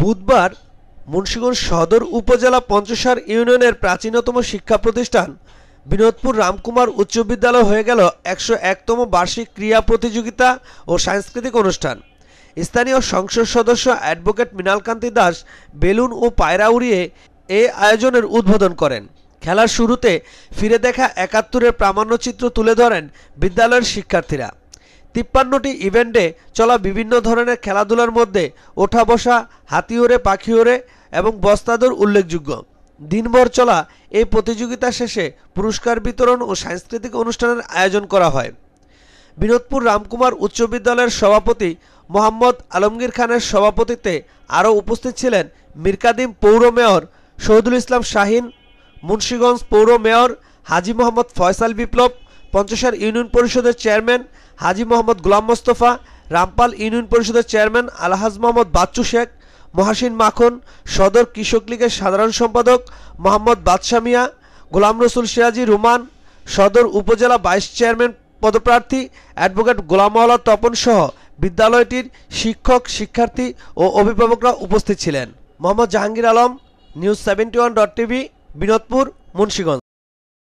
বুধবার মুন্সীগঞ্জ সদর উপজেলা পঞ্চসার ইউনিয়নের প্রাচীনতম শিক্ষা প্রতিষ্ঠান বিনোদপুর রামকুমার উচ্চ বিদ্যালয় হয়ে গেল একশো একতম বার্ষিক ক্রীড়া প্রতিযোগিতা ও সাংস্কৃতিক অনুষ্ঠান স্থানীয় সংসদ সদস্য অ্যাডভোকেট মৃণালকান্তি দাস বেলুন ও পায়রা উড়িয়ে এ আয়োজনের উদ্বোধন করেন খেলার শুরুতে ফিরে দেখা একাত্তরের প্রামাণ্যচিত্র তুলে ধরেন বিদ্যালয়ের শিক্ষার্থীরা তিপ্পান্নটি ইভেন্টে চলা বিভিন্ন ধরনের খেলাধুলার মধ্যে ওঠা বসা হাতিওরে পাখিওরে এবং বস্তাদর উল্লেখযোগ্য দিনভর চলা এই প্রতিযোগিতা শেষে পুরস্কার বিতরণ ও সাংস্কৃতিক অনুষ্ঠানের আয়োজন করা হয় বিনোদপুর রামকুমার উচ্চ বিদ্যালয়ের সভাপতি মোহাম্মদ আলমগীর খানের সভাপতিত্বে আরও উপস্থিত ছিলেন মিরকাদিম পৌর মেয়র শহীদুল ইসলাম শাহিন মুন্সীগঞ্জ পৌর মেয়র হাজি মোহাম্মদ ফয়সাল বিপ্লব পঞ্চসার ইউনিয়ন পরিষদের চেয়ারম্যান হাজি মোহাম্মদ গোলাম মোস্তফা রামপাল ইউনিয়ন পরিষদের চেয়ারম্যান আলহাজ মোহাম্মদ বাচ্চু শেখ মহাসিন মাখন সদর কৃষক লীগের সাধারণ সম্পাদক মোহাম্মদ বাদশামিয়া গোলাম রসুল সিরাজি রুমান সদর উপজেলা ভাইস চেয়ারম্যান পদপ্রার্থী অ্যাডভোকেট গোলামওয়ালা তপন সহ বিদ্যালয়টির শিক্ষক শিক্ষার্থী ও অভিভাবকরা উপস্থিত ছিলেন Mohammad Jahangir Alam news seventy one dot TV Binodpur Munshiganj